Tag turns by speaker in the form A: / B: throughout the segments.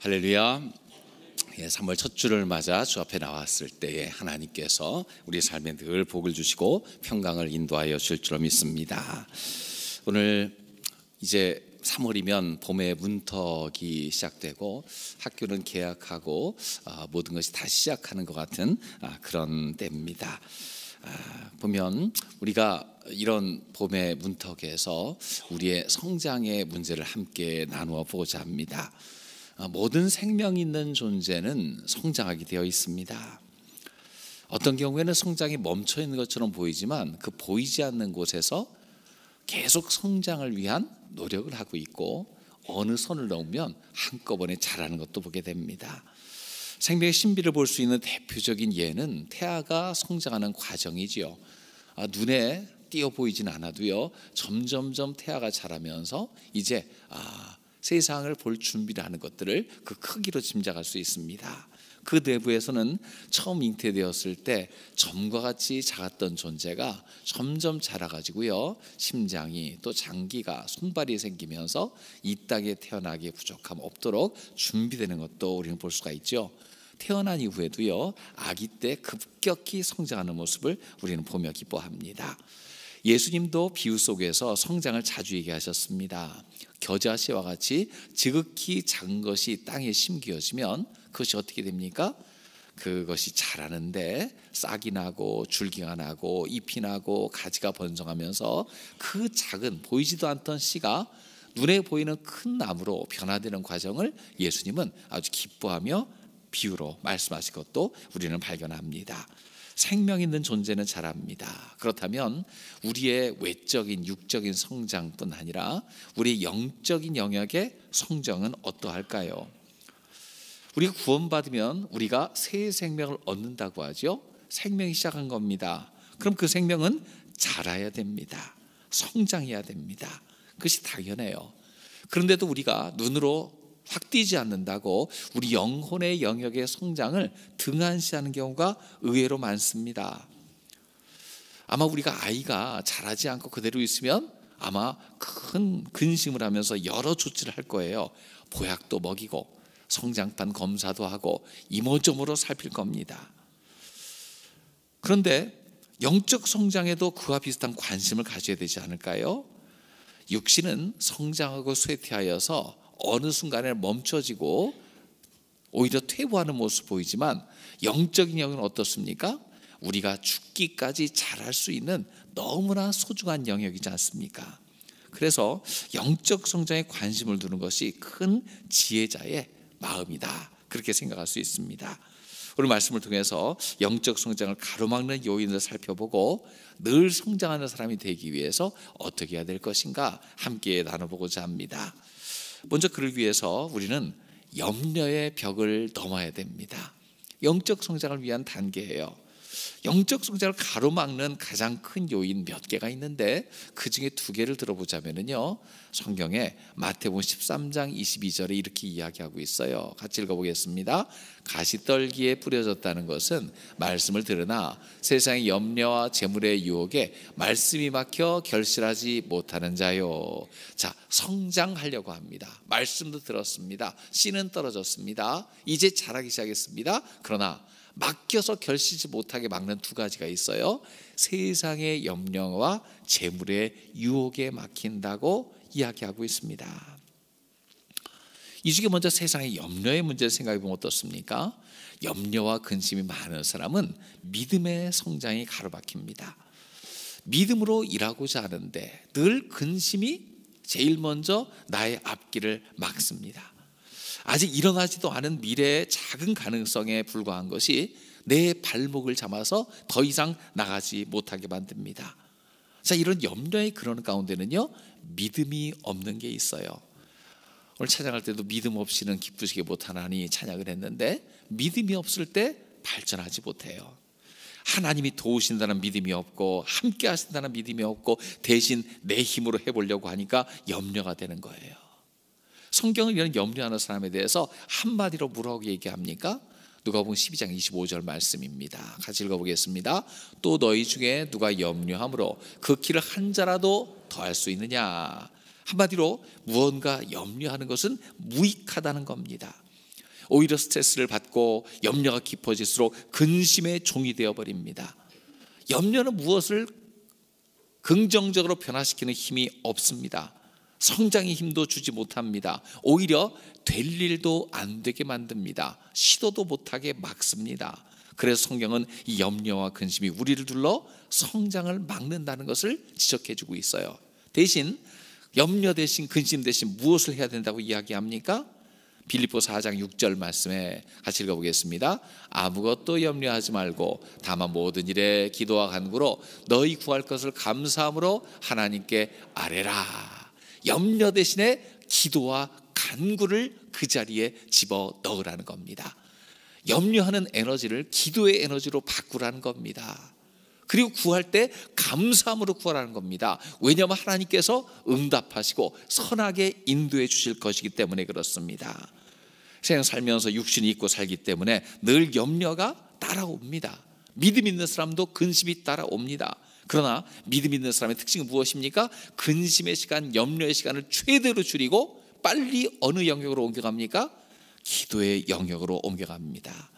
A: 할렐루야. 예, 3월 첫 주를 맞아 주 앞에 나왔을 때에 하나님께서 우리 삶에 늘 복을 주시고 평강을 인도하여 주실 줄 믿습니다. 오늘 이제 3월이면 봄의 문턱이 시작되고 학교는 개학하고 아, 모든 것이 다시 시작하는 것 같은 아, 그런 때입니다. 아, 보면 우리가 이런 봄의 문턱에서 우리의 성장의 문제를 함께 나누어 보고자 합니다. 아, 모든 생명 있는 존재는 성장하게 되어 있습니다. 어떤 경우에는 성장이 멈춰 있는 것처럼 보이지만 그 보이지 않는 곳에서 계속 성장을 위한 노력을 하고 있고 어느 선을 넘으면 한꺼번에 자라는 것도 보게 됩니다. 생명의 신비를 볼 수 있는 대표적인 예는 태아가 성장하는 과정이지요. 아, 눈에 띄어 보이진 않아도요. 점점점 태아가 자라면서 이제 아, 세상을 볼 준비를 하는 것들을 그 크기로 짐작할 수 있습니다. 그 내부에서는 처음 잉태되었을 때 점과 같이 작았던 존재가 점점 자라가지고요. 심장이 또 장기가 손발이 생기면서 이 땅에 태어나기에 부족함 없도록 준비되는 것도 우리는 볼 수가 있죠. 태어난 이후에도요. 아기 때 급격히 성장하는 모습을 우리는 보며 기뻐합니다. 예수님도 비유 속에서 성장을 자주 얘기하셨습니다. 겨자씨와 같이 지극히 작은 것이 땅에 심겨지면 그것이 어떻게 됩니까? 그것이 자라는데 싹이 나고 줄기가 나고 잎이 나고 가지가 번성하면서 그 작은 보이지도 않던 씨가 눈에 보이는 큰 나무로 변화되는 과정을 예수님은 아주 기뻐하며 비유로 말씀하신 것도 우리는 발견합니다. 생명 있는 존재는 잘 압니다. 그렇다면 우리의 외적인 육적인 성장뿐 아니라 우리 영적인 영역의 성장은 어떠할까요? 우리가 구원받으면 우리가 새 생명을 얻는다고 하죠. 생명이 시작한 겁니다. 그럼 그 생명은 자라야 됩니다. 성장해야 됩니다. 그것이 당연해요. 그런데도 우리가 눈으로 확 뛰지 않는다고 우리 영혼의 영역의 성장을 등한시하는 경우가 의외로 많습니다. 아마 우리가 아이가 자라지 않고 그대로 있으면 아마 큰 근심을 하면서 여러 조치를 할 거예요. 보약도 먹이고 성장판 검사도 하고 이모저모로 살필 겁니다. 그런데 영적 성장에도 그와 비슷한 관심을 가져야 되지 않을까요? 육신은 성장하고 쇠퇴하여서 어느 순간에 멈춰지고 오히려 퇴보하는 모습 보이지만 영적인 영은 역 어떻습니까? 우리가 죽기까지 잘할 수 있는 너무나 소중한 영역이지 않습니까? 그래서 영적 성장에 관심을 두는 것이 큰 지혜자의 마음이다. 그렇게 생각할 수 있습니다. 오늘 말씀을 통해서 영적 성장을 가로막는 요인을 살펴보고 늘 성장하는 사람이 되기 위해서 어떻게 해야 될 것인가 함께 나눠보고자 합니다. 먼저 그를 위해서 우리는 염려의 벽을 넘어야 됩니다. 영적 성장을 위한 단계예요. 영적 성장을 가로막는 가장 큰 요인 몇 개가 있는데 그 중에 두 개를 들어보자면요. 성경에 마태복음 13장 22절에 이렇게 이야기하고 있어요. 같이 읽어보겠습니다. 가시떨기에 뿌려졌다는 것은 말씀을 들으나 세상의 염려와 재물의 유혹에 말씀이 막혀 결실하지 못하는 자요. 자, 성장하려고 합니다. 말씀도 들었습니다. 씨는 떨어졌습니다. 이제 자라기 시작했습니다. 그러나 맡겨서 결실지 못하게 막는 두 가지가 있어요. 세상의 염려와 재물의 유혹에 막힌다고 이야기하고 있습니다. 이 중에 먼저 세상의 염려의 문제를 생각해 보면 어떻습니까? 염려와 근심이 많은 사람은 믿음의 성장이 가로막힙니다. 믿음으로 일하고자 하는데 늘 근심이 제일 먼저 나의 앞길을 막습니다. 아직 일어나지도 않은 미래의 작은 가능성에 불과한 것이 내 발목을 잡아서 더 이상 나가지 못하게 만듭니다. 자, 이런 염려의 그런 가운데는요, 믿음이 없는 게 있어요. 오늘 찬양할 때도 믿음 없이는 기쁘시게 못하나니 찬양을 했는데 믿음이 없을 때 발전하지 못해요. 하나님이 도우신다는 믿음이 없고 함께 하신다는 믿음이 없고 대신 내 힘으로 해보려고 하니까 염려가 되는 거예요. 성경을 위한 염려하는 사람에 대해서 한마디로 뭐라고 얘기합니까? 누가복음 12장 25절 말씀입니다. 같이 읽어보겠습니다. 또 너희 중에 누가 염려함으로 그 키를 한 자라도 더할 수 있느냐? 한마디로 무언가 염려하는 것은 무익하다는 겁니다. 오히려 스트레스를 받고 염려가 깊어질수록 근심의 종이 되어 버립니다. 염려는 무엇을 긍정적으로 변화시키는 힘이 없습니다. 성장의 힘도 주지 못합니다. 오히려 될 일도 안 되게 만듭니다. 시도도 못하게 막습니다. 그래서 성경은 이 염려와 근심이 우리를 둘러 성장을 막는다는 것을 지적해 주고 있어요. 대신 염려 대신 근심 대신 무엇을 해야 된다고 이야기합니까? 빌립보 4장 6절 말씀에 같이 읽어보겠습니다. 아무것도 염려하지 말고 다만 모든 일에 기도와 간구로 너희 구할 것을 감사함으로 하나님께 아뢰라. 염려 대신에 기도와 간구를 그 자리에 집어 넣으라는 겁니다. 염려하는 에너지를 기도의 에너지로 바꾸라는 겁니다. 그리고 구할 때 감사함으로 구하라는 겁니다. 왜냐하면 하나님께서 응답하시고 선하게 인도해 주실 것이기 때문에 그렇습니다. 세 살면서 육신이 있고 살기 때문에 늘 염려가 따라옵니다. 믿음 있는 사람도 근심이 따라옵니다. 그러나 믿음 있는 사람의 특징은 무엇입니까? 근심의 시간, 염려의 시간을 최대로 줄이고 빨리 어느 영역으로 옮겨갑니까? 기도의 영역으로 옮겨갑니다.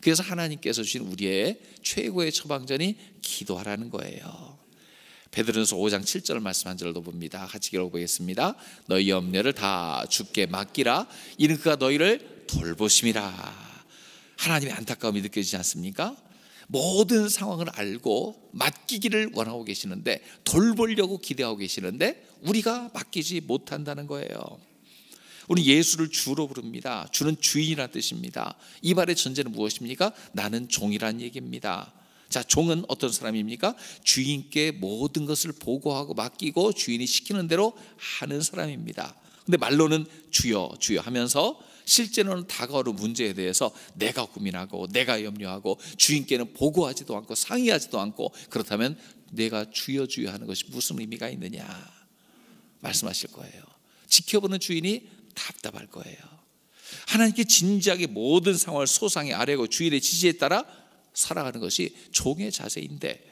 A: 그래서 하나님께서 주신 우리의 최고의 처방전이 기도하라는 거예요. 베드로전서 5장 7절 말씀 한 절도 봅니다. 같이 읽어보겠습니다. 너희 염려를 다 주께 맡기라. 이는 그가 너희를 돌보심이라. 하나님의 안타까움이 느껴지지 않습니까? 모든 상황을 알고 맡기기를 원하고 계시는데 돌보려고 기대하고 계시는데 우리가 맡기지 못한다는 거예요. 우리 예수를 주로 부릅니다. 주는 주인이라는 뜻입니다. 이 말의 전제는 무엇입니까? 나는 종이란 얘기입니다. 자, 종은 어떤 사람입니까? 주인께 모든 것을 보고하고 맡기고 주인이 시키는 대로 하는 사람입니다. 근데 말로는 주여, 주여 하면서 실제로는 다가오는 문제에 대해서 내가 고민하고 내가 염려하고 주인께는 보고하지도 않고 상의하지도 않고 그렇다면 내가 주여 주여 하는 것이 무슨 의미가 있느냐 말씀하실 거예요. 지켜보는 주인이 답답할 거예요. 하나님께 진지하게 모든 상황을 소상히 아뢰고 주인의 지지에 따라 살아가는 것이 종의 자세인데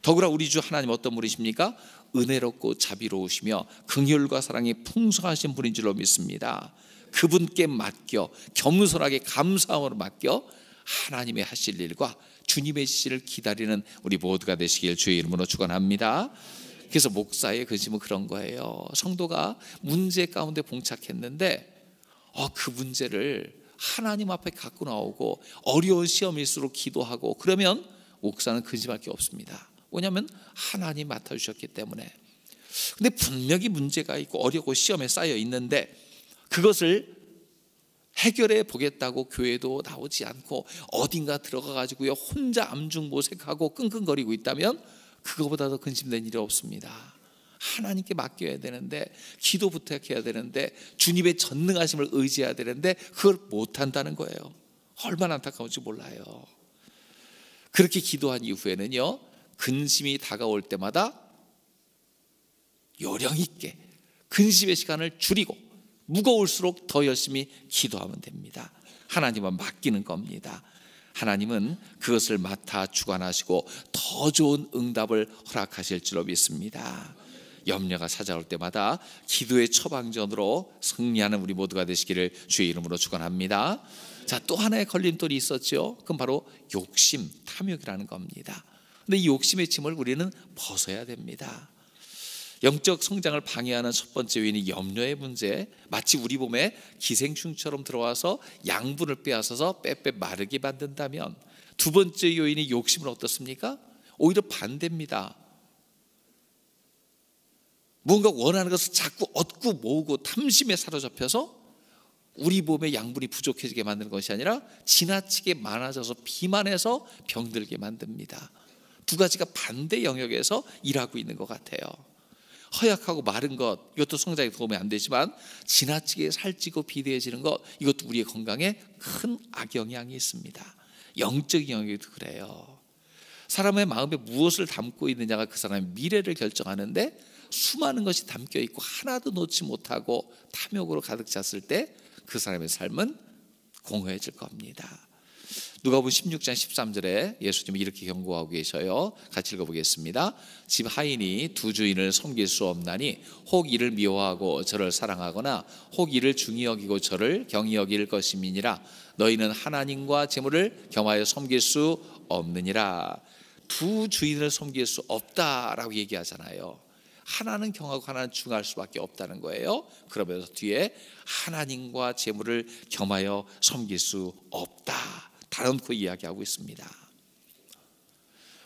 A: 더구나 우리 주 하나님 어떤 분이십니까? 은혜롭고 자비로우시며 긍휼과 사랑이 풍성하신 분인 줄로 믿습니다. 그분께 맡겨 겸손하게 감사함으로 맡겨 하나님의 하실 일과 주님의 시를 기다리는 우리 모두가 되시길 주의 이름으로 축원합니다. 그래서 목사의 근심은 그런 거예요. 성도가 문제 가운데 봉착했는데 어, 그 문제를 하나님 앞에 갖고 나오고 어려운 시험일수록 기도하고 그러면 목사는 근심할 게 없습니다. 왜냐하면 하나님 맡아주셨기 때문에. 근데 분명히 문제가 있고 어려고 시험에 쌓여 있는데 그것을 해결해 보겠다고 교회도 나오지 않고 어딘가 들어가 가지고요 혼자 암중 모색하고 끙끙거리고 있다면 그거보다 도 근심된 일이 없습니다. 하나님께 맡겨야 되는데 기도 부탁해야 되는데 주님의 전능하심을 의지해야 되는데 그걸 못 한다는 거예요. 얼마나 안타까운지 몰라요. 그렇게 기도한 이후에는요 근심이 다가올 때마다 요령 있게 근심의 시간을 줄이고 무거울수록 더 열심히 기도하면 됩니다. 하나님은 맡기는 겁니다. 하나님은 그것을 맡아 주관하시고 더 좋은 응답을 허락하실 줄로 믿습니다. 염려가 찾아올 때마다 기도의 처방전으로 승리하는 우리 모두가 되시기를 주의 이름으로 축원합니다. 자, 또 하나의 걸림돌이 있었죠. 그럼 바로 욕심, 탐욕이라는 겁니다. 근데 이 욕심의 짐을 우리는 벗어야 됩니다. 영적 성장을 방해하는 첫 번째 요인이 염려의 문제. 마치 우리 몸에 기생충처럼 들어와서 양분을 빼앗아서 빼빼 마르게 만든다면 두 번째 요인이 욕심은 어떻습니까? 오히려 반대입니다. 뭔가 원하는 것을 자꾸 얻고 모으고 탐심에 사로잡혀서 우리 몸의 양분이 부족해지게 만드는 것이 아니라 지나치게 많아져서 비만해서 병들게 만듭니다. 두 가지가 반대 영역에서 일하고 있는 것 같아요. 허약하고 마른 것 이것도 성장에 도움이 안 되지만 지나치게 살찌고 비대해지는 것 이것도 우리의 건강에 큰 악영향이 있습니다. 영적인 영역도 그래요. 사람의 마음에 무엇을 담고 있느냐가 그 사람의 미래를 결정하는데 수많은 것이 담겨 있고 하나도 놓지 못하고 탐욕으로 가득 찼을 때 그 사람의 삶은 공허해질 겁니다. 누가복음 16장 13절에 예수님이 이렇게 경고하고 계셔요. 같이 읽어보겠습니다. 집 하인이 두 주인을 섬길 수 없나니 혹 이를 미워하고 저를 사랑하거나 혹 이를 중히 여기고 저를 경히 여길 것임이니라 너희는 하나님과 재물을 겸하여 섬길 수 없느니라. 두 주인을 섬길 수 없다라고 얘기하잖아요. 하나는 경하고 하나는 중할 수밖에 없다는 거예요. 그러면서 뒤에 하나님과 재물을 겸하여 섬길 수 없다. 가려놓고 이야기하고 있습니다.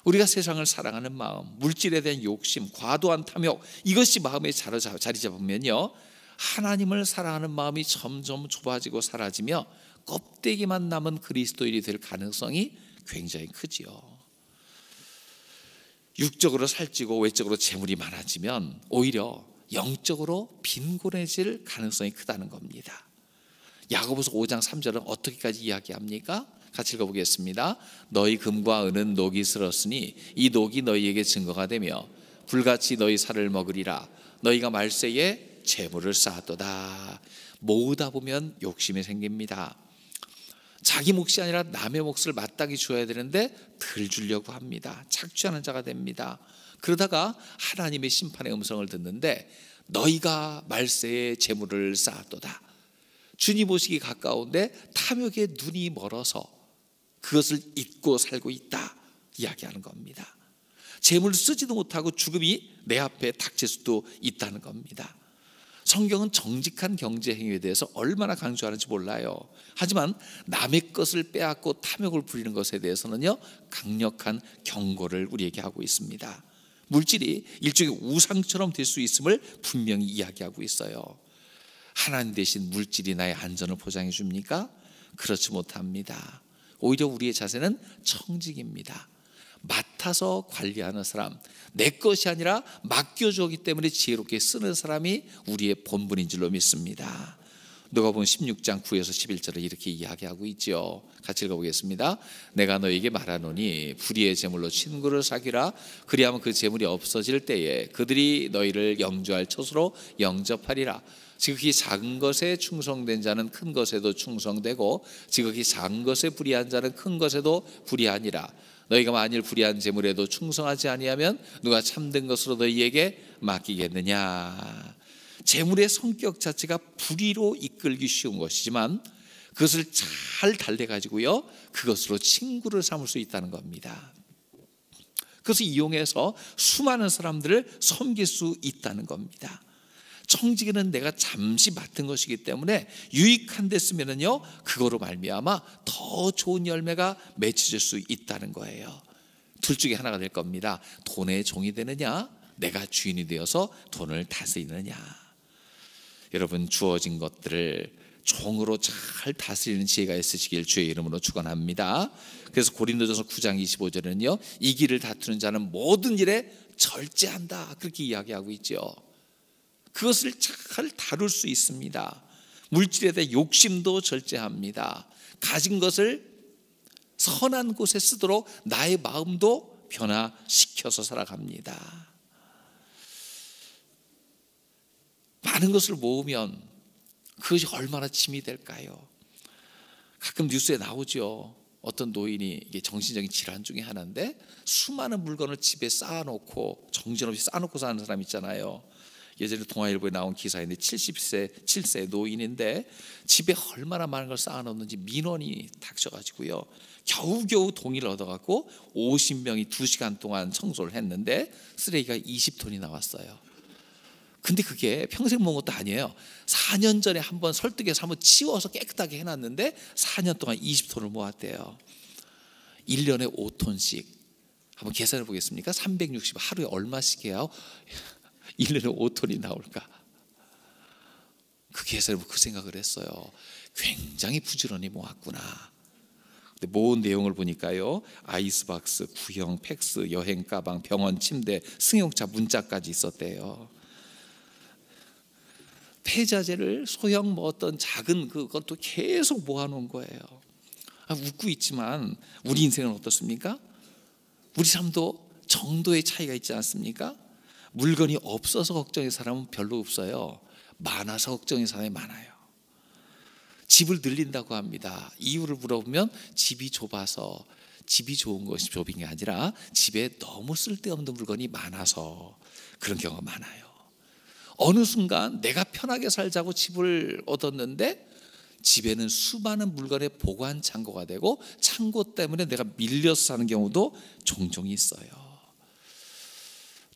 A: 우리가 세상을 사랑하는 마음, 물질에 대한 욕심, 과도한 탐욕 이것이 마음에 자리 잡으면요. 하나님을 사랑하는 마음이 점점 좁아지고 사라지며 껍데기만 남은 그리스도인이 될 가능성이 굉장히 크지요. 육적으로 살찌고 외적으로 재물이 많아지면 오히려 영적으로 빈곤해질 가능성이 크다는 겁니다. 야고보서 5장 3절은 어떻게까지 이야기합니까? 같이 읽어보겠습니다. 너희 금과 은은 녹이 슬었으니 이 녹이 너희에게 증거가 되며 불같이 너희 살을 먹으리라. 너희가 말세에 재물을 쌓았도다. 모으다 보면 욕심이 생깁니다. 자기 몫이 아니라 남의 몫을 마땅히 줘야 되는데 덜 주려고 합니다. 착취하는 자가 됩니다. 그러다가 하나님의 심판의 음성을 듣는데 너희가 말세에 재물을 쌓았도다. 주님 오시기 가까운데 탐욕의 눈이 멀어서 그것을 잊고 살고 있다 이야기하는 겁니다. 재물 쓰지도 못하고 죽음이 내 앞에 닥칠 수도 있다는 겁니다. 성경은 정직한 경제 행위에 대해서 얼마나 강조하는지 몰라요. 하지만 남의 것을 빼앗고 탐욕을 부리는 것에 대해서는요, 강력한 경고를 우리에게 하고 있습니다. 물질이 일종의 우상처럼 될 수 있음을 분명히 이야기하고 있어요. 하나님 대신 물질이 나의 안전을 보장해 줍니까? 그렇지 못합니다. 오히려 우리의 자세는 청직입니다. 맡아서 관리하는 사람, 내 것이 아니라 맡겨주기 때문에 지혜롭게 쓰는 사람이 우리의 본분인 줄로 믿습니다. 누가 보면 16장 9에서 11절을 이렇게 이야기하고 있지요. 같이 읽어보겠습니다. 내가 너에게 말하노니 불의의 제물로 친구를 사귀라 그리하면 그 제물이 없어질 때에 그들이 너희를 영주할 처소로 영접하리라. 지극히 작은 것에 충성된 자는 큰 것에도 충성되고 지극히 작은 것에 불의한 자는 큰 것에도 불의하니라. 너희가 만일 불의한 제물에도 충성하지 아니하면 누가 참된 것으로 너희에게 맡기겠느냐. 재물의 성격 자체가 불의로 이끌기 쉬운 것이지만 그것을 잘 달래가지고요. 그것으로 친구를 삼을 수 있다는 겁니다. 그것을 이용해서 수많은 사람들을 섬길 수 있다는 겁니다. 청지기는 내가 잠시 맡은 것이기 때문에 유익한 데쓰면요 그거로 말미암아 더 좋은 열매가 맺혀질 수 있다는 거예요. 둘 중에 하나가 될 겁니다. 돈의 종이 되느냐, 내가 주인이 되어서 돈을 다스리느냐. 여러분 주어진 것들을 종으로 잘 다스리는 지혜가 있으시길 주의 이름으로 축원합니다. 그래서 고린도전서 9장 25절에는요. 이기를 다투는 자는 모든 일에 절제한다. 그렇게 이야기하고 있죠. 그것을 잘 다룰 수 있습니다. 물질에 대해 욕심도 절제합니다. 가진 것을 선한 곳에 쓰도록 나의 마음도 변화시켜서 살아갑니다. 많은 것을 모으면 그것이 얼마나 짐이 될까요? 가끔 뉴스에 나오죠. 어떤 노인이 이게 정신적인 질환 중에 하나인데 수많은 물건을 집에 쌓아놓고 정신없이 쌓아놓고 사는 사람 있잖아요. 예전에 동아일보에 나온 기사인데 70세 7세 노인인데 집에 얼마나 많은 걸 쌓아놓는지 민원이 닥쳐가지고요. 겨우겨우 동의를 얻어갖고 50명이 2시간 동안 청소를 했는데 쓰레기가 20톤이 나왔어요. 근데 그게 평생 먹은 것도 아니에요. 4년 전에 한번 설득해서 한번 치워서 깨끗하게 해놨는데 4년 동안 20톤을 모았대요. 1년에 5 t 씩 한번 계산해 보겠습니까? 360 하루에 얼마씩 해야 1년에 5톤이 나올까? 그 계산을 그 생각을 했어요. 굉장히 부지런히 모았구나. 근데 모은 내용을 보니까요. 아이스박스, 구형, 팩스, 여행 가방, 병원 침대, 승용차 문자까지 있었대요. 폐자재를 소형 뭐 어떤 작은 그것도 계속 모아놓은 거예요. 아, 웃고 있지만 우리 인생은 어떻습니까? 우리 삶도 정도의 차이가 있지 않습니까? 물건이 없어서 걱정인 사람은 별로 없어요. 많아서 걱정인 사람이 많아요. 집을 늘린다고 합니다. 이유를 물어보면 집이 좁아서 집이 좋은 것이 좁은 게 아니라 집에 너무 쓸데없는 물건이 많아서 그런 경우가 많아요. 어느 순간 내가 편하게 살자고 집을 얻었는데 집에는 수많은 물건의 보관 창고가 되고 창고 때문에 내가 밀려서 사는 경우도 종종 있어요.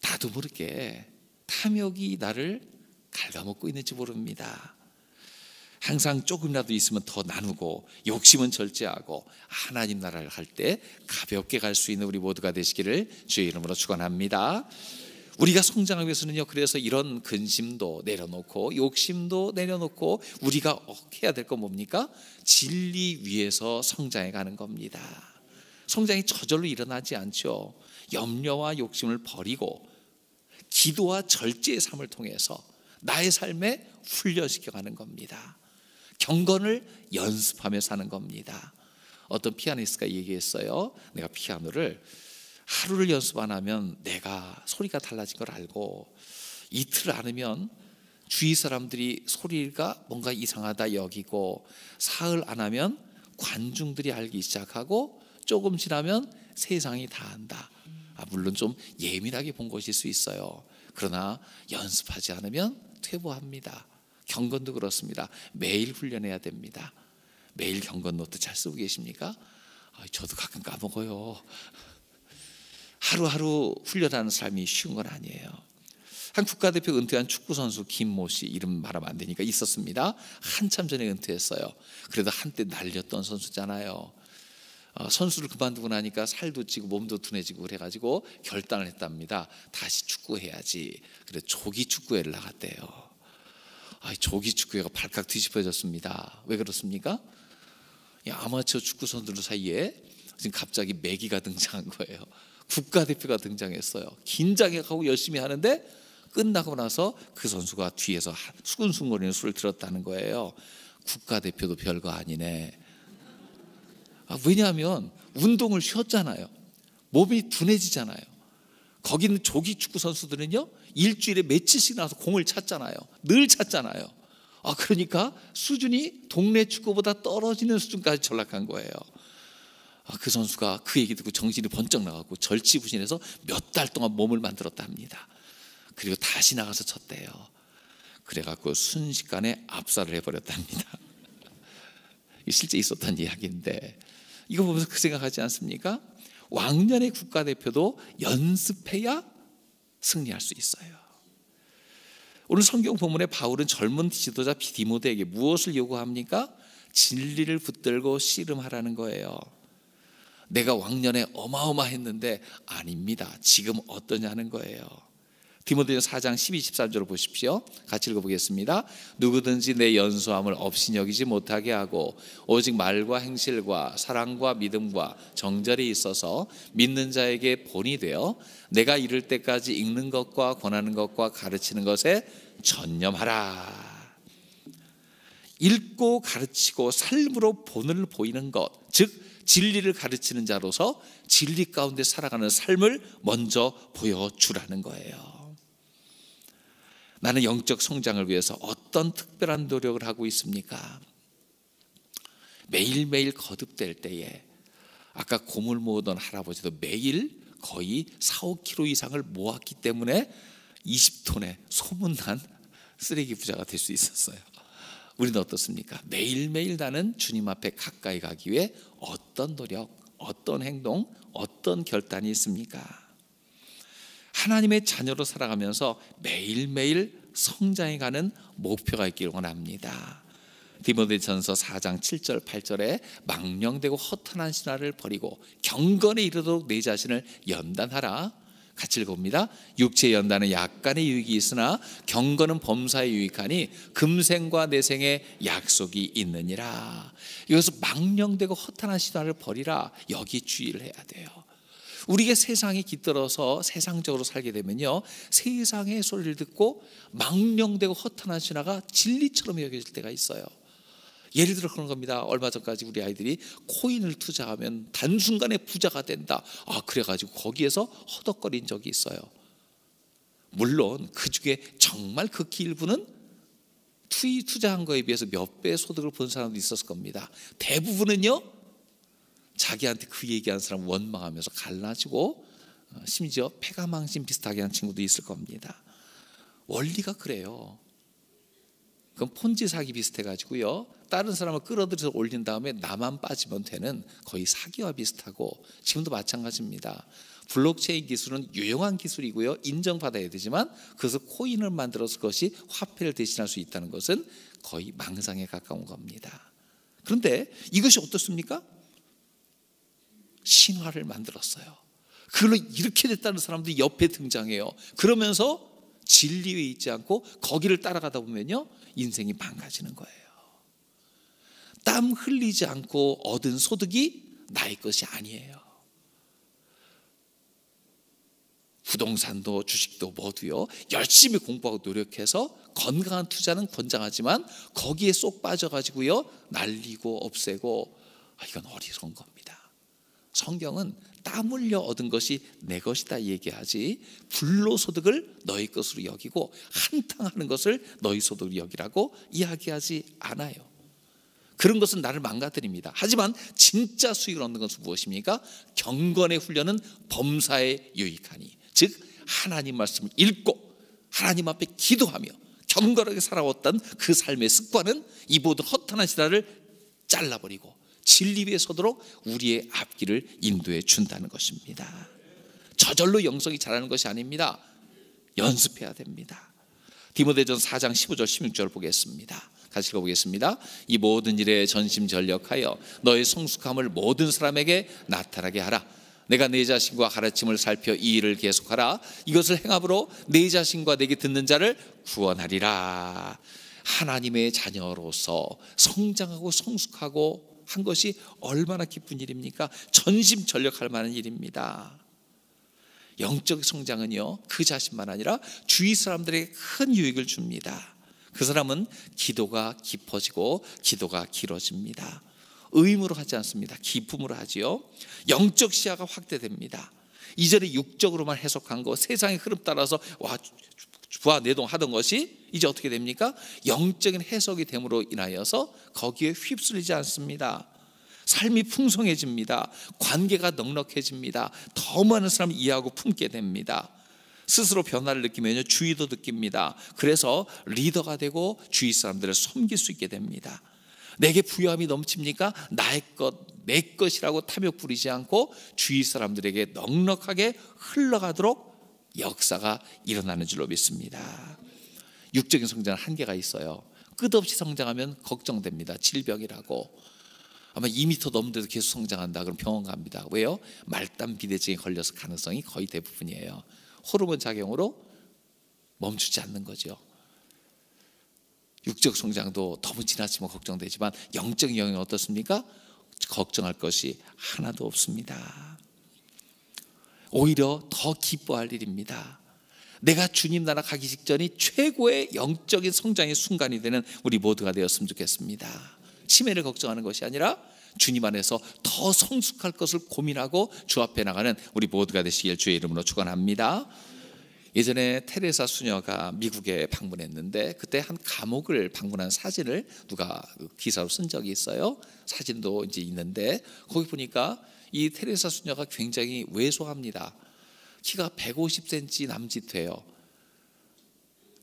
A: 나도 모르게 탐욕이 나를 갉아먹고 있는지 모릅니다. 항상 조금이라도 있으면 더 나누고 욕심은 절제하고 하나님 나라를 갈 때 가볍게 갈 수 있는 우리 모두가 되시기를 주의 이름으로 축원합니다. 우리가 성장하기 위해서는요. 그래서 이런 근심도 내려놓고 욕심도 내려놓고 우리가 해야 될건 뭡니까? 진리 위에서 성장해 가는 겁니다. 성장이 저절로 일어나지 않죠. 염려와 욕심을 버리고 기도와 절제의 삶을 통해서 나의 삶에 훈련시켜 가는 겁니다. 경건을 연습하며 사는 겁니다. 어떤 피아니스트가 얘기했어요. 내가 피아노를 하루를 연습 안 하면 내가 소리가 달라진 걸 알고 이틀 안 하면 주위 사람들이 소리가 뭔가 이상하다 여기고 사흘 안 하면 관중들이 알기 시작하고 조금 지나면 세상이 다 안다. 아, 물론 좀 예민하게 본 것일 수 있어요. 그러나 연습하지 않으면 퇴보합니다. 경건도 그렇습니다. 매일 훈련해야 됩니다. 매일 경건 노트 잘 쓰고 계십니까? 아, 저도 가끔 까먹어요. 하루하루 훈련하는 삶이 쉬운 건 아니에요. 한 국가대표 은퇴한 축구선수 김 모 씨 이름 말하면 안 되니까 있었습니다. 한참 전에 은퇴했어요. 그래도 한때 날렸던 선수잖아요. 어, 선수를 그만두고 나니까 살도 찌고 몸도 둔해지고 그래가지고 결단을 했답니다. 다시 축구해야지. 그래 조기 축구회를 나갔대요. 아, 조기 축구회가 발칵 뒤집어졌습니다. 왜 그렇습니까? 아마추어 축구 선수들 사이에 지금 갑자기 매기가 등장한 거예요. 국가대표가 등장했어요. 긴장해고 열심히 하는데 끝나고 나서 그 선수가 뒤에서 수근수근거리는 소리 들었다는 거예요. 국가대표도 별거 아니네. 아, 왜냐하면 운동을 쉬었잖아요. 몸이 둔해지잖아요. 거기 는 조기 축구 선수들은요 일주일에 며칠씩 나서 공을 찾잖아요. 늘 찾잖아요. 아 그러니까 수준이 동네 축구보다 떨어지는 수준까지 전락한 거예요. 아, 그 선수가 그 얘기 듣고 정신이 번쩍 나가고 절치부신해서 몇 달 동안 몸을 만들었다 합니다. 그리고 다시 나가서 쳤대요. 그래갖고 순식간에 압살을 해버렸답니다. 실제 있었던 이야기인데 이거 보면서 그 생각하지 않습니까? 왕년의 국가대표도 연습해야 승리할 수 있어요. 오늘 성경 본문에 바울은 젊은 지도자 디모데에게 무엇을 요구합니까? 진리를 붙들고 씨름하라는 거예요. 내가 왕년에 어마어마했는데 아닙니다. 지금 어떠냐는 거예요. 디모데전 4장 12, 13절을 보십시오. 같이 읽어보겠습니다. 누구든지 내 연소함을 업신여기지 못하게 하고 오직 말과 행실과 사랑과 믿음과 정절이 있어서 믿는 자에게 본이 되어 내가 이를 때까지 읽는 것과 권하는 것과 가르치는 것에 전념하라. 읽고 가르치고 삶으로 본을 보이는 것, 즉 진리를 가르치는 자로서 진리 가운데 살아가는 삶을 먼저 보여주라는 거예요. 나는 영적 성장을 위해서 어떤 특별한 노력을 하고 있습니까? 매일매일 거듭될 때에 아까 고물 모으던 할아버지도 매일 거의 4, 5kg 이상을 모았기 때문에 20톤의 소문난 쓰레기 부자가 될 수 있었어요. 우리는 어떻습니까? 매일매일 나는 주님 앞에 가까이 가기 위해 어떤 노력, 어떤 행동, 어떤 결단이 있습니까? 하나님의 자녀로 살아가면서 매일매일 성장해 가는 목표가 있기를 원합니다. 디모데전서 4장 7절 8절에 망령되고 허탄한 신화를 버리고 경건에 이르도록 내 자신을 연단하라. 같이 읽어봅니다. 육체 연단은 약간의 유익이 있으나 경건은 범사에 유익하니 금생과 내생에 약속이 있느니라. 이것은 망령되고 허탄한 신화를 버리라. 여기 주의를 해야 돼요. 우리가 세상에 깃들어서 세상적으로 살게 되면요. 세상의 소리를 듣고 망령되고 허탄한 신화가 진리처럼 여겨질 때가 있어요. 예를 들어 그런 겁니다. 얼마 전까지 우리 아이들이 코인을 투자하면 단순간에 부자가 된다. 아, 그래가지고 거기에서 허덕거린 적이 있어요. 물론 그 중에 정말 극히 일부는 투이 투자한 거에 비해서 몇배 소득을 본 사람도 있었을 겁니다. 대부분은요, 자기한테 그 얘기한 사람 원망하면서 갈라지고 어, 심지어 패가망신 비슷하게 한 친구도 있을 겁니다. 원리가 그래요. 그건 폰지 사기 비슷해가지고요. 다른 사람을 끌어들여서 올린 다음에 나만 빠지면 되는 거의 사기와 비슷하고 지금도 마찬가지입니다. 블록체인 기술은 유용한 기술이고요. 인정받아야 되지만 그래서 코인을 만들어서 그것이 화폐를 대신할 수 있다는 것은 거의 망상에 가까운 겁니다. 그런데 이것이 어떻습니까? 신화를 만들었어요. 그걸로 이렇게 됐다는 사람들이 옆에 등장해요. 그러면서 진리 에 있지 않고 거기를 따라가다 보면요. 인생이 망가지는 거예요. 땀 흘리지 않고 얻은 소득이 나의 것이 아니에요. 부동산도 주식도 모두요. 열심히 공부하고 노력해서 건강한 투자는 권장하지만 거기에 쏙 빠져가지고요. 날리고 없애고 아, 이건 어리석은 겁니다. 성경은 땀 흘려 얻은 것이 내 것이다 얘기하지 불로 소득을 너희 것으로 여기고 한탕하는 것을 너희 소득으로 여기라고 이야기하지 않아요. 그런 것은 나를 망가뜨립니다. 하지만 진짜 수익을 얻는 것은 무엇입니까? 경건의 훈련은 범사에 유익하니 즉 하나님 말씀을 읽고 하나님 앞에 기도하며 경건하게 살아왔던 그 삶의 습관은 이 모든 허탄한 시다를 잘라버리고 진리 위에 서도록 우리의 앞길을 인도해 준다는 것입니다. 저절로 영성이 자라는 것이 아닙니다. 연습해야 됩니다. 디모데전 4장 15절 16절 보겠습니다. 다시 읽어보겠습니다. 이 모든 일에 전심전력하여 너의 성숙함을 모든 사람에게 나타나게 하라. 내가 내 자신과 가르침을 살펴 이 일을 계속하라. 이것을 행함으로 내 자신과 내게 듣는 자를 구원하리라. 하나님의 자녀로서 성장하고 성숙하고 한 것이 얼마나 기쁜 일입니까? 전심전력할 만한 일입니다. 영적 성장은요, 그 자신만 아니라 주위 사람들에게 큰 유익을 줍니다. 그 사람은 기도가 깊어지고 기도가 길어집니다. 의무로 하지 않습니다. 기쁨으로 하지요. 영적 시야가 확대됩니다. 이전에 육적으로만 해석한 거 세상의 흐름 따라서 와 부하 내동하던 것이 이제 어떻게 됩니까? 영적인 해석이 됨으로 인하여서 거기에 휩쓸리지 않습니다. 삶이 풍성해집니다. 관계가 넉넉해집니다. 더 많은 사람 이해하고 품게 됩니다. 스스로 변화를 느끼면요 주의도 느낍니다. 그래서 리더가 되고 주위 사람들을 섬길 수 있게 됩니다. 내게 부여함이 넘칩니까? 나의 것, 내 것이라고 탐욕 부리지 않고 주위 사람들에게 넉넉하게 흘러가도록 역사가 일어나는 줄로 믿습니다. 육적인 성장은 한계가 있어요. 끝없이 성장하면 걱정됩니다. 질병이라고. 아마 2미터 넘는데도 계속 성장한다. 그럼 병원 갑니다. 왜요? 말단 비대증에 걸려서 가능성이 거의 대부분이에요. 호르몬 작용으로 멈추지 않는 거죠. 육적 성장도 너무 지나치면 걱정되지만 영적 영향은 어떻습니까? 걱정할 것이 하나도 없습니다. 오히려 더 기뻐할 일입니다. 내가 주님 나라 가기 직전이 최고의 영적인 성장의 순간이 되는 우리 모두가 되었으면 좋겠습니다. 치매를 걱정하는 것이 아니라 주님 안에서 더 성숙할 것을 고민하고 주 앞에 나가는 우리 모두가 되시길 주의 이름으로 축원합니다. 예전에 테레사 수녀가 미국에 방문했는데 그때 한 감옥을 방문한 사진을 누가 그 기사로 쓴 적이 있어요. 사진도 이제 있는데 거기 보니까 이 테레사 수녀가 굉장히 왜소합니다. 키가 150cm 남짓 돼요.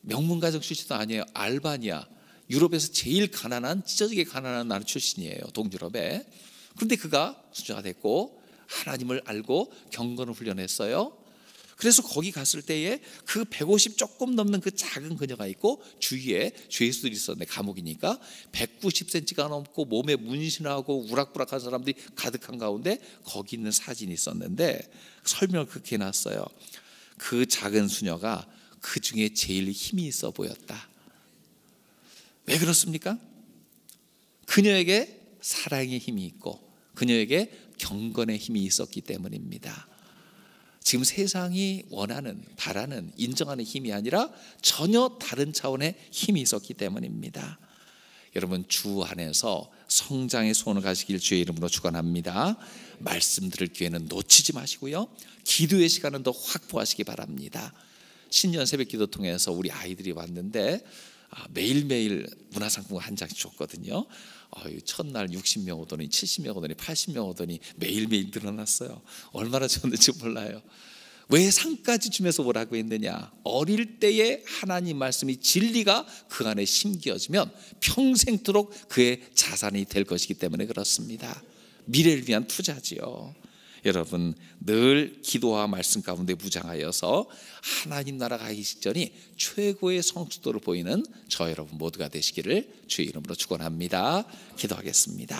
A: 명문 가정 출신도 아니에요. 알바니아. 유럽에서 제일 가난한 찢어지게 가난한 나라 출신이에요. 동유럽에. 그런데 그가 수녀가 됐고 하나님을 알고 경건을 훈련했어요. 그래서 거기 갔을 때에 그 150 조금 넘는 그 작은 그녀가 있고 주위에 죄수들이 있었는데 감옥이니까 190cm가 넘고 몸에 문신하고 우락부락한 사람들이 가득한 가운데 거기 있는 사진이 있었는데 설명을 그렇게 해놨어요. 그 작은 수녀가 그 중에 제일 힘이 있어 보였다. 왜 그렇습니까? 그녀에게 사랑의 힘이 있고 그녀에게 경건의 힘이 있었기 때문입니다. 지금 세상이 원하는, 바라는, 인정하는 힘이 아니라 전혀 다른 차원의 힘이 있었기 때문입니다. 여러분 주 안에서 성장의 소원을 가시길 주의 이름으로 축원합니다. 말씀 들을 기회는 놓치지 마시고요. 기도의 시간은 더 확보하시기 바랍니다. 신년 새벽 기도 통해서 우리 아이들이 왔는데 아, 매일매일 문화상품 한 장씩 줬거든요. 아, 첫날 60명 오더니 70명 오더니 80명 오더니 매일매일 늘어났어요. 얼마나 좋은지 몰라요. 왜 상까지 주면서 뭐라고 했느냐? 어릴 때에 하나님 말씀이 진리가 그 안에 심겨지면 평생토록 그의 자산이 될 것이기 때문에 그렇습니다. 미래를 위한 투자지요. 여러분 늘 기도와 말씀 가운데 무장하여서 하나님 나라 가기 직전이 최고의 성숙도를 보이는 저 여러분 모두가 되시기를 주의 이름으로 축원합니다. 기도하겠습니다.